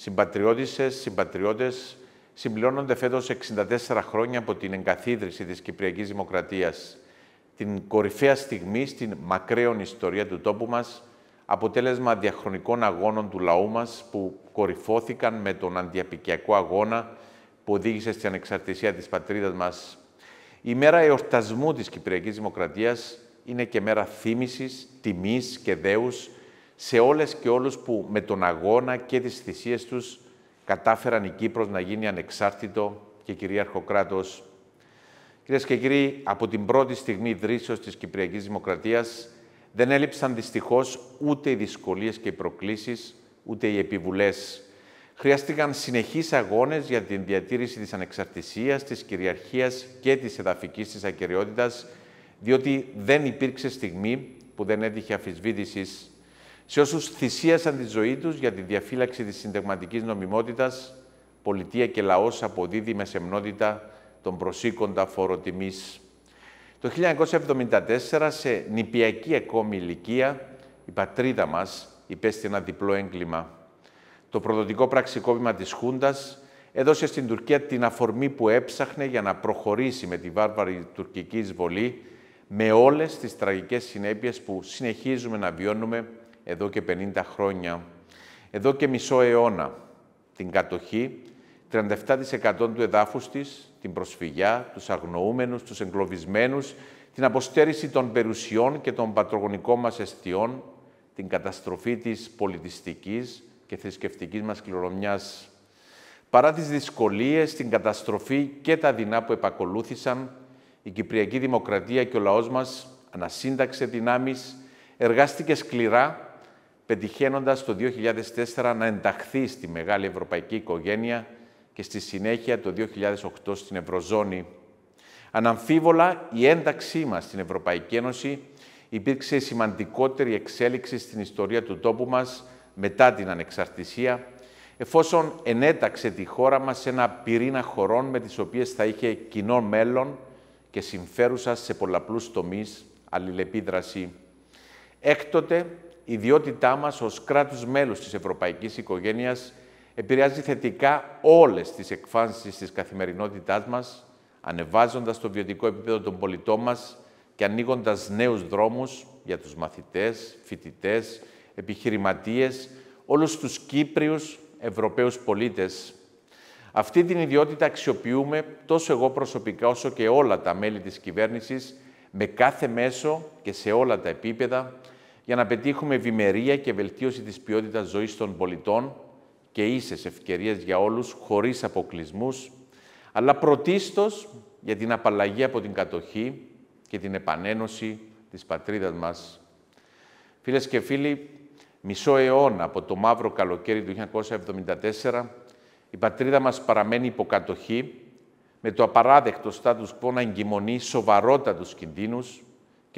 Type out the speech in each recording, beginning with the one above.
Συμπατριώτησες, συμπατριώτες, συμπληρώνονται φέτος 64 χρόνια από την εγκαθίδρυση της Κυπριακής Δημοκρατίας, την κορυφαία στιγμή στην μακραίων ιστορία του τόπου μας, αποτέλεσμα διαχρονικών αγώνων του λαού μας που κορυφώθηκαν με τον αντιαπικιακό αγώνα που οδήγησε στην ανεξαρτησία της πατρίδας μας. Η μέρα εορτασμού της Κυπριακής Δημοκρατίας είναι και μέρα θύμησης, τιμής και δέους σε όλες και όλους που με τον αγώνα και τις θυσίες τους κατάφεραν η Κύπρος να γίνει ανεξάρτητο και κυρίαρχο κράτος. Κυρίες και κύριοι, από την πρώτη στιγμή ιδρύσεως της Κυπριακής Δημοκρατίας δεν έλειψαν δυστυχώς ούτε οι δυσκολίες και οι προκλήσεις, ούτε οι επιβουλές. Χρειάστηκαν συνεχείς αγώνες για την διατήρηση της ανεξαρτησίας, της κυριαρχίας και της εδαφικής της ακεραιότητας, διότι δεν υπήρξε στιγμή που δεν έτυχε αφισβήτησης σε όσους θυσίασαν τη ζωή τους για τη διαφύλαξη της συντεγματικής νομιμότητας, πολιτεία και λαός αποδίδει με σεμνότητα τον προσήκοντα φόρο Το 1974, σε νηπιακή ακόμη ηλικία, η πατρίδα μας υπέστη ένα διπλό έγκλημα. Το προδοτικό πραξικόπημα της Χούντας έδωσε στην Τουρκία την αφορμή που έψαχνε για να προχωρήσει με τη βάρβαρη τουρκική εισβολή με όλες τις τραγικές συνέπειες που συνεχίζουμε να βιώνουμε εδώ και 50 χρόνια, εδώ και μισό αιώνα, την κατοχή 37% του εδάφους της, την προσφυγιά, τους αγνοούμενους, τους εγκλωβισμένους, την αποστέρηση των περιουσιών και των πατρογονικών μας αιστείων, την καταστροφή της πολιτιστικής και θρησκευτικής μας κληρονομιάς. Παρά τις δυσκολίες, την καταστροφή και τα δεινά που επακολούθησαν, η Κυπριακή Δημοκρατία και ο λαός μας ανασύνταξε δυνάμεις, εργάστηκε σκληρά πετυχαίνοντας το 2004 να ενταχθεί στη μεγάλη ευρωπαϊκή οικογένεια και στη συνέχεια το 2008 στην Ευρωζώνη. Αναμφίβολα, η ένταξή μας στην Ευρωπαϊκή Ένωση υπήρξε η σημαντικότερη εξέλιξη στην ιστορία του τόπου μας μετά την ανεξαρτησία, εφόσον ενέταξε τη χώρα μας σε ένα πυρήνα χωρών με τις οποίες θα είχε κοινό μέλλον και συμφέρουσα σε πολλαπλούς τομείς αλληλεπίδραση. Έκτοτε, ιδιότητά μας ως κράτους μέλους της ευρωπαϊκής οικογένειας επηρεάζει θετικά όλες τις εκφάνσεις της καθημερινότητάς μας, ανεβάζοντας το βιωτικό επίπεδο των πολιτών μας και ανοίγοντας νέους δρόμους για τους μαθητές, φοιτητές, επιχειρηματίες, όλους τους Κύπριους Ευρωπαίους πολίτες. Αυτή την ιδιότητα αξιοποιούμε τόσο εγώ προσωπικά όσο και όλα τα μέλη της κυβέρνησης με κάθε μέσο και σε όλα τα επίπεδα για να πετύχουμε ευημερία και βελτίωση της ποιότητας ζωής των πολιτών και ίσες ευκαιρίες για όλους, χωρίς αποκλεισμούς, αλλά πρωτίστως για την απαλλαγή από την κατοχή και την επανένωση της πατρίδας μας. Φίλες και φίλοι, μισό αιώνα από το μαύρο καλοκαίρι του 1974, η πατρίδα μας παραμένει υποκατοχή, με το απαράδεκτο στάτους quo να εγκυμονεί σοβαρότατους κινδύνους,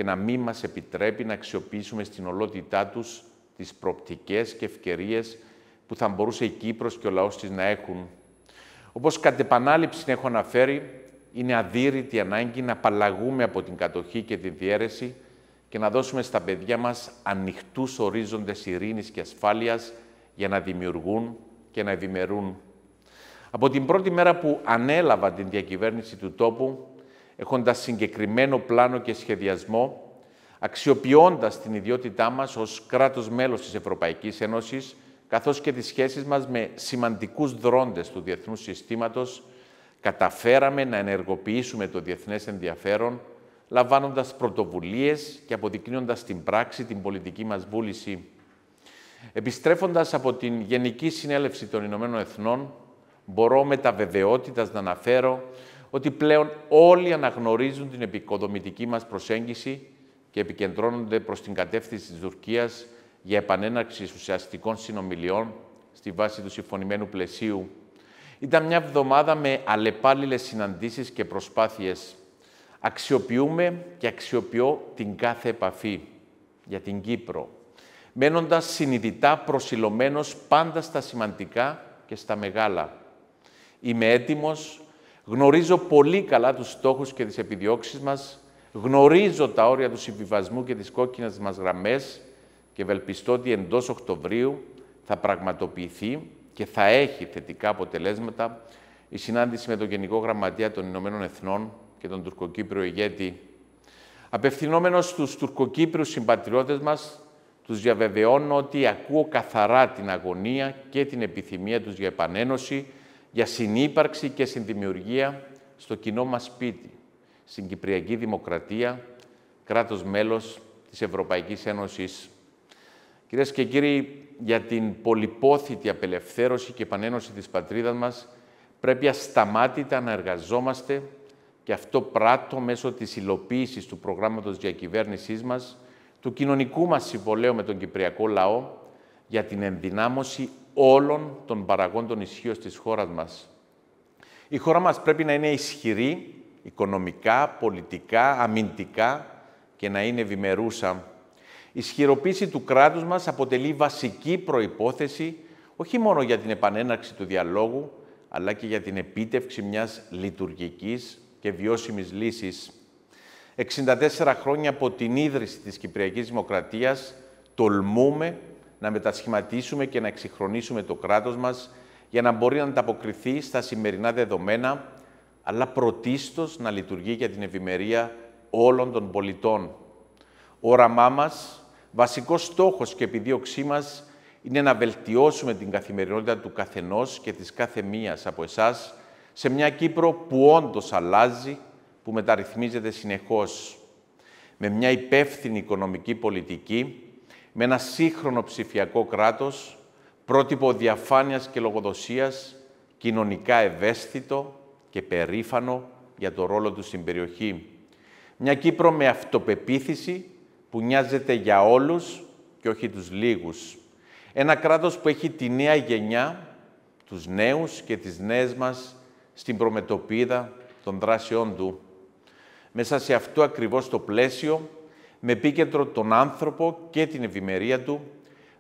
και να μην μας επιτρέπει να αξιοποιήσουμε στην ολότητά τους τις προπτικές και ευκαιρίες που θα μπορούσε η Κύπρος και ο λαός της να έχουν. Όπως κατ' επανάληψη έχω αναφέρει, είναι αδύρυτη ανάγκη να απαλλαγούμε από την κατοχή και τη διέρεση και να δώσουμε στα παιδιά μας ανοιχτούς ορίζοντες ειρήνης και ασφάλειας για να δημιουργούν και να ευημερούν. Από την πρώτη μέρα που ανέλαβα την διακυβέρνηση του τόπου, έχοντας συγκεκριμένο πλάνο και σχεδιασμό, αξιοποιώντας την ιδιότητά μας ως κράτος μέλος της Ευρωπαϊκής Ένωσης, καθώς και τις σχέσεις μας με σημαντικούς δρόντες του διεθνούς συστήματος, καταφέραμε να ενεργοποιήσουμε το διεθνές ενδιαφέρον, λαμβάνοντας πρωτοβουλίες και αποδεικνύοντας στην πράξη την πολιτική μας βούληση. Επιστρέφοντας από την Γενική Συνέλευση των Ηνωμένων Εθνών, μπορώ με τα βεβαιότητας να αναφέρω ότι πλέον όλοι αναγνωρίζουν την επικοδομητική μας προσέγγιση και επικεντρώνονται προς την κατεύθυνση της Τουρκίας για επανέναρξη ουσιαστικών συνομιλιών στη βάση του συμφωνημένου πλαισίου. Ήταν μια εβδομάδα με αλλεπάλληλες συναντήσεις και προσπάθειες. Αξιοποιούμε και αξιοποιώ την κάθε επαφή για την Κύπρο, μένοντας συνειδητά προσιλωμένος πάντα στα σημαντικά και στα μεγάλα. Είμαι έτοιμος Γνωρίζω πολύ καλά τους στόχους και τις επιδιώξεις μας, γνωρίζω τα όρια του συμβιβασμού και τις κόκκινες μας γραμμές και ευελπιστώ ότι εντός Οκτωβρίου θα πραγματοποιηθεί και θα έχει θετικά αποτελέσματα η συνάντηση με τον Γενικό Γραμματέα των Ηνωμένων Εθνών και τον τουρκοκύπριο ηγέτη. Απευθυνόμενος στους τουρκοκύπριους συμπατριώτες μας, τους διαβεβαιώνω ότι ακούω καθαρά την αγωνία και την επιθυμία τους για επανένωση για συνύπαρξη και συνδημιουργία στο κοινό μας σπίτι, στην Κυπριακή Δημοκρατία, κράτος μέλος της Ευρωπαϊκής Ένωσης. Κυρίες και κύριοι, για την πολυπόθητη απελευθέρωση και επανένωση της πατρίδας μας, πρέπει ασταμάτητα να εργαζόμαστε και αυτό πράττω μέσω της υλοποίησης του προγράμματος διακυβέρνησής μας, του κοινωνικού μας συμβολέου με τον Κυπριακό λαό για την ενδυνάμωση όλων των παραγόντων ισχύω της χώρας μας. Η χώρα μας πρέπει να είναι ισχυρή οικονομικά, πολιτικά, αμυντικά και να είναι ευημερούσα. Η ισχυροποίηση του κράτους μας αποτελεί βασική προϋπόθεση όχι μόνο για την επανέναρξη του διαλόγου, αλλά και για την επίτευξη μιας λειτουργικής και βιώσιμης λύσης. 64 χρόνια από την ίδρυση της Κυπριακής Δημοκρατίας τολμούμε να μετασχηματίσουμε και να εξυγχρονίσουμε το κράτος μας για να μπορεί να ανταποκριθεί στα σημερινά δεδομένα, αλλά πρωτίστως να λειτουργεί για την ευημερία όλων των πολιτών. Όραμά μας, βασικός στόχος και επιδίωξή μας είναι να βελτιώσουμε την καθημερινότητα του καθενός και της κάθε μίας από εσάς σε μια Κύπρο που όντως αλλάζει, που μεταρρυθμίζεται συνεχώς. Με μια υπεύθυνη οικονομική πολιτική, με ένα σύγχρονο ψηφιακό κράτος, πρότυπο διαφάνειας και λογοδοσίας, κοινωνικά ευαίσθητο και περήφανο για το ρόλο του στην περιοχή. Μια Κύπρο με αυτοπεποίθηση που νοιάζεται για όλους και όχι τους λίγους. Ένα κράτος που έχει τη νέα γενιά, τους νέους και τις νέες μας στην προμετωπίδα των δράσεών του. Μέσα σε αυτό ακριβώς το πλαίσιο, με επίκεντρο τον άνθρωπο και την ευημερία του,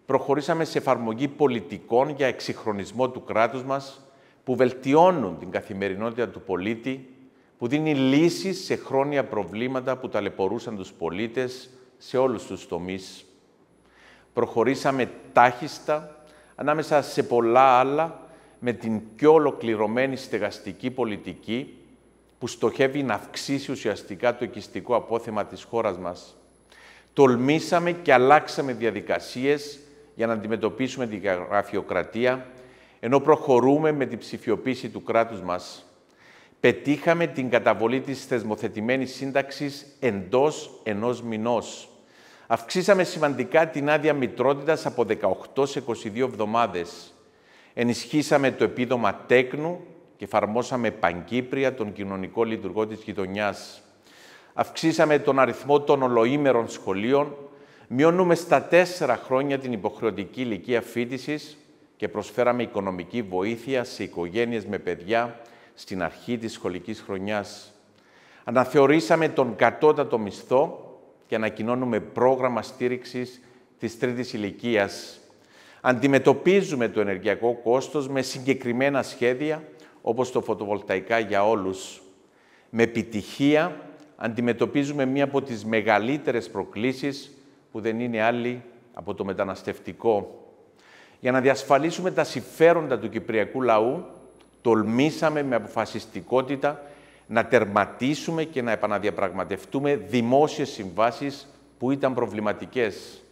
προχωρήσαμε σε εφαρμογή πολιτικών για εξυγχρονισμό του κράτους μας, που βελτιώνουν την καθημερινότητα του πολίτη, που δίνει λύσεις σε χρόνια προβλήματα που ταλαιπωρούσαν τους πολίτες σε όλους τους τομείς. Προχωρήσαμε τάχιστα ανάμεσα σε πολλά άλλα με την πιο ολοκληρωμένη στεγαστική πολιτική που στοχεύει να αυξήσει ουσιαστικά το οικιστικό απόθεμα της χώρας μας τολμήσαμε και αλλάξαμε διαδικασίες για να αντιμετωπίσουμε την γραφειοκρατία, ενώ προχωρούμε με την ψηφιοποίηση του κράτους μας. Πετύχαμε την καταβολή της θεσμοθετημένης σύνταξης εντός ενός μηνός. Αυξήσαμε σημαντικά την άδεια μητρότητας από 18 σε 22 εβδομάδες. Ενισχύσαμε το επίδομα τέκνου και εφαρμόσαμε πανκύπρια τον κοινωνικό λειτουργό της γειτονιάς αυξήσαμε τον αριθμό των ολοήμερων σχολείων, μειώνουμε στα τέσσερα χρόνια την υποχρεωτική ηλικία φίτηση και προσφέραμε οικονομική βοήθεια σε οικογένειες με παιδιά στην αρχή της σχολικής χρονιάς. Αναθεωρήσαμε τον κατώτατο μισθό και ανακοινώνουμε πρόγραμμα στήριξης της τρίτης ηλικίας. Αντιμετωπίζουμε το ενεργειακό κόστος με συγκεκριμένα σχέδια, όπως το φωτοβολταϊκά για όλους. Με επιτυχία αντιμετωπίζουμε μία από τις μεγαλύτερες προκλήσεις που δεν είναι άλλη από το μεταναστευτικό. Για να διασφαλίσουμε τα συμφέροντα του κυπριακού λαού, τολμήσαμε με αποφασιστικότητα να τερματίσουμε και να επαναδιαπραγματευτούμε δημόσιες συμβάσεις που ήταν προβληματικές.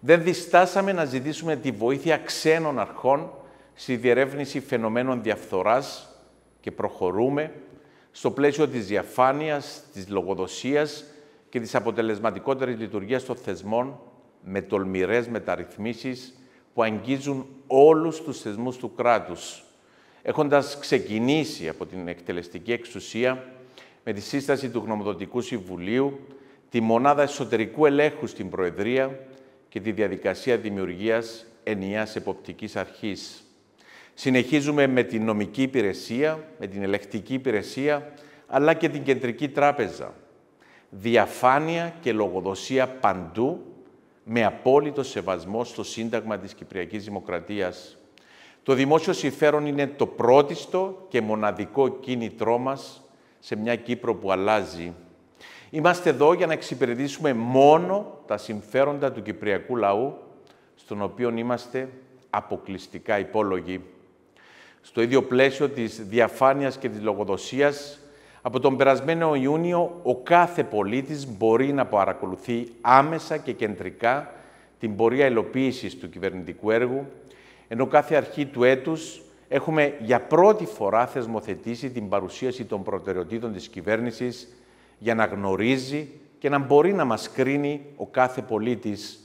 Δεν διστάσαμε να ζητήσουμε τη βοήθεια ξένων αρχών στη διερεύνηση φαινομένων διαφθοράς και προχωρούμε στο πλαίσιο της διαφάνειας, της λογοδοσίας και της αποτελεσματικότερης λειτουργίας των θεσμών με τολμηρές μεταρρυθμίσεις που αγγίζουν όλους τους θεσμούς του κράτους, έχοντας ξεκινήσει από την εκτελεστική εξουσία με τη σύσταση του Γνωμοδοτικού Συμβουλίου, τη Μονάδα Εσωτερικού Ελέγχου στην Προεδρία και τη διαδικασία δημιουργίας ενιαίας εποπτικής αρχής. Συνεχίζουμε με την νομική υπηρεσία, με την ελεκτική υπηρεσία, αλλά και την κεντρική τράπεζα. Διαφάνεια και λογοδοσία παντού, με απόλυτο σεβασμό στο Σύνταγμα της Κυπριακής Δημοκρατίας. Το δημόσιο συμφέρον είναι το πρώτιστο και μοναδικό κίνητρό μας σε μια Κύπρο που αλλάζει. Είμαστε εδώ για να εξυπηρετήσουμε μόνο τα συμφέροντα του κυπριακού λαού, στον οποίο είμαστε αποκλειστικά υπόλογοι στο ίδιο πλαίσιο της διαφάνειας και της λογοδοσίας, από τον περασμένο Ιούνιο ο κάθε πολίτης μπορεί να παρακολουθεί άμεσα και κεντρικά την πορεία υλοποίησης του κυβερνητικού έργου, ενώ κάθε αρχή του έτους έχουμε για πρώτη φορά θεσμοθετήσει την παρουσίαση των προτεραιοτήτων της κυβέρνησης για να γνωρίζει και να μπορεί να μας κρίνει ο κάθε πολίτης.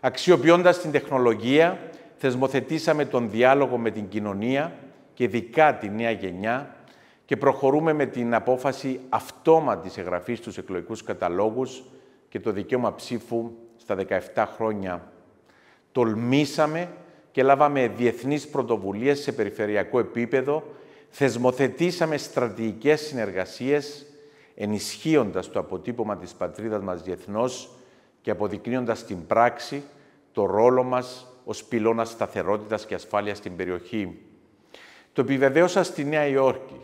Αξιοποιώντας την τεχνολογία, θεσμοθετήσαμε τον διάλογο με την κοινωνία, και ειδικά τη νέα γενιά και προχωρούμε με την απόφαση αυτόματης εγγραφής στους εκλογικούς καταλόγους και το δικαίωμα ψήφου στα 17 χρόνια. Τολμήσαμε και λάβαμε διεθνείς πρωτοβουλίες σε περιφερειακό επίπεδο, θεσμοθετήσαμε στρατηγικές συνεργασίες, ενισχύοντας το αποτύπωμα της πατρίδας μας διεθνώς και αποδεικνύοντας στην πράξη το ρόλο μας ως πυλώνας σταθερότητας και ασφάλειας στην περιοχή. Το επιβεβαίωσα στη Νέα Υόρκη.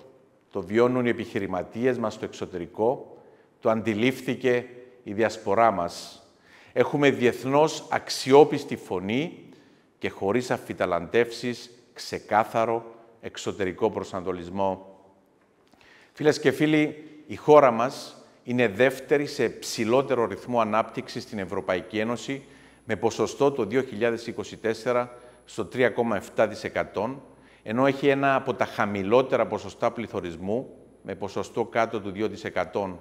Το βιώνουν οι επιχειρηματίες μας στο εξωτερικό. Το αντιλήφθηκε η διασπορά μας. Έχουμε διεθνώς αξιόπιστη φωνή και χωρίς αφιταλαντεύσεις ξεκάθαρο εξωτερικό προσανατολισμό. Φίλες και φίλοι, η χώρα μας είναι δεύτερη σε ψηλότερο ρυθμό ανάπτυξης στην Ευρωπαϊκή Ένωση με ποσοστό το 2024 στο 3,7% ενώ έχει ένα από τα χαμηλότερα ποσοστά πληθωρισμού, με ποσοστό κάτω του 2%.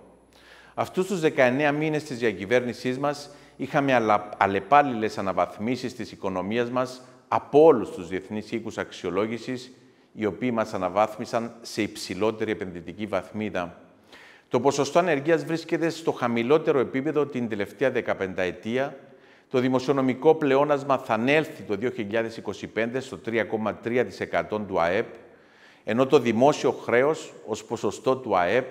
Αυτούς τους 19 μήνες της διακυβέρνησής μας είχαμε αλλεπάλληλες αναβαθμίσεις της οικονομίας μας από όλους τους διεθνείς οίκους αξιολόγησης, οι οποίοι μας αναβάθμισαν σε υψηλότερη επενδυτική βαθμίδα. Το ποσοστό ανεργίας βρίσκεται στο χαμηλότερο επίπεδο την τελευταία 15 ετία, το δημοσιονομικό πλεόνασμα θα ανέλθει το 2025 στο 3,3% του ΑΕΠ, ενώ το δημόσιο χρέος ως ποσοστό του ΑΕΠ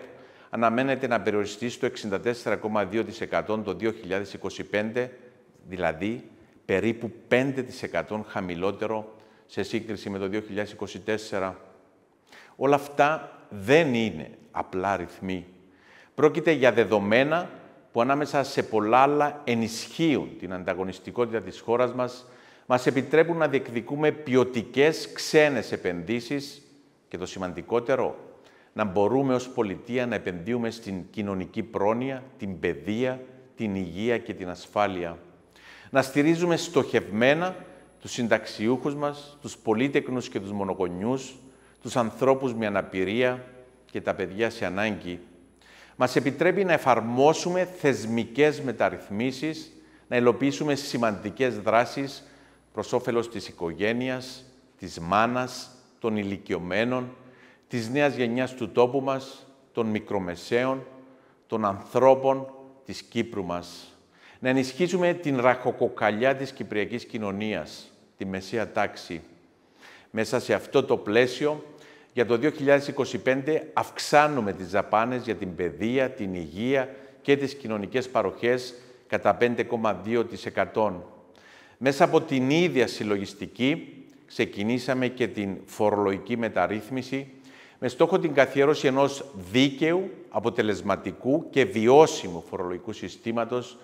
αναμένεται να περιοριστεί στο 64,2% το 2025, δηλαδή περίπου 5% χαμηλότερο σε σύγκριση με το 2024. Όλα αυτά δεν είναι απλά ρυθμοί. Πρόκειται για δεδομένα που ανάμεσα σε πολλά άλλα ενισχύουν την ανταγωνιστικότητα της χώρας μας, μας επιτρέπουν να διεκδικούμε ποιοτικές ξένες επενδύσεις και το σημαντικότερο, να μπορούμε ως πολιτεία να επενδύουμε στην κοινωνική πρόνοια, την παιδεία, την υγεία και την ασφάλεια. Να στηρίζουμε στοχευμένα τους συνταξιούχους μας, τους πολίτεκνους και τους μονογονιούς, τους ανθρώπους με αναπηρία και τα παιδιά σε ανάγκη μας επιτρέπει να εφαρμόσουμε θεσμικές μεταρρυθμίσεις, να υλοποιήσουμε σημαντικές δράσεις προς όφελος της οικογένειας, της μάνας, των ηλικιωμένων, της νέας γενιάς του τόπου μας, των μικρομεσαίων, των ανθρώπων της Κύπρου μας. Να ενισχύσουμε την ραχοκοκαλιά της κυπριακής κοινωνίας, τη μεσαία τάξη. Μέσα σε αυτό το πλαίσιο για το 2025 αυξάνουμε τις δαπάνες για την παιδεία, την υγεία και τις κοινωνικές παροχές κατά 5,2%. Μέσα από την ίδια συλλογιστική ξεκινήσαμε και την φορολογική μεταρρύθμιση με στόχο την καθιέρωση ενός δίκαιου, αποτελεσματικού και βιώσιμου φορολογικού συστήματος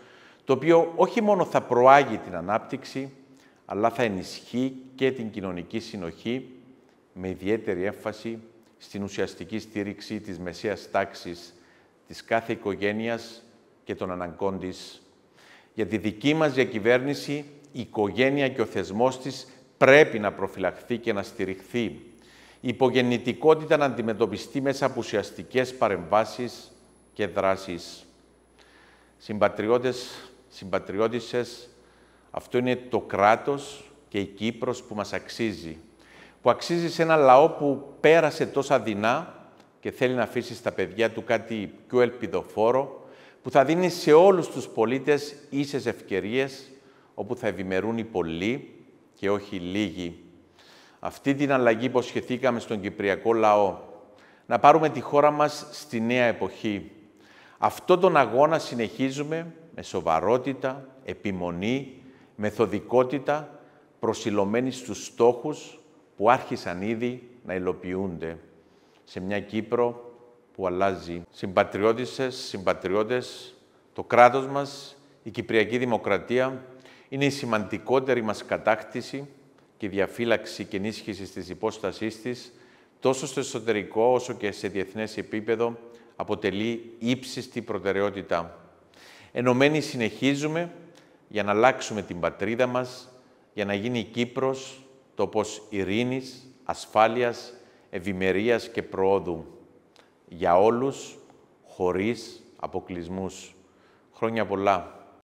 το οποίο όχι μόνο θα προάγει την ανάπτυξη, αλλά θα ενισχύει και την κοινωνική συνοχή με ιδιαίτερη έμφαση στην ουσιαστική στήριξη της μεσαίας τάξης της κάθε οικογένειας και των αναγκών της. Για τη δική μας διακυβέρνηση, η οικογένεια και ο θεσμός της πρέπει να προφυλαχθεί και να στηριχθεί. Η υπογεννητικότητα να αντιμετωπιστεί μέσα από ουσιαστικές παρεμβάσεις και δράσεις. Συμπατριώτες, συμπατριώτησες, αυτό είναι το κράτος και η Κύπρος που μας αξίζει που αξίζει σε ένα λαό που πέρασε τόσα δεινά και θέλει να αφήσει στα παιδιά του κάτι πιο ελπιδοφόρο, που θα δίνει σε όλους τους πολίτες ίσες ευκαιρίες, όπου θα ευημερούν οι πολλοί και όχι οι λίγοι. Αυτή την αλλαγή υποσχεθήκαμε στον Κυπριακό λαό. Να πάρουμε τη χώρα μας στη νέα εποχή. Αυτό τον αγώνα συνεχίζουμε με σοβαρότητα, επιμονή, μεθοδικότητα, προσιλωμένη στους στόχους, που άρχισαν ήδη να υλοποιούνται σε μια Κύπρο που αλλάζει. Συμπατριώτησες, συμπατριώτες, το κράτος μας, η Κυπριακή Δημοκρατία, είναι η σημαντικότερη μας κατάκτηση και διαφύλαξη και ενίσχυση της υπόστασής της, τόσο στο εσωτερικό όσο και σε διεθνές επίπεδο, αποτελεί ύψιστη προτεραιότητα. Ενωμένοι συνεχίζουμε για να αλλάξουμε την πατρίδα μας, για να γίνει η Κύπρος τόπος ειρήνης, ασφάλειας, ευημερίας και προόδου για όλους, χωρίς αποκλεισμούς. Χρόνια πολλά.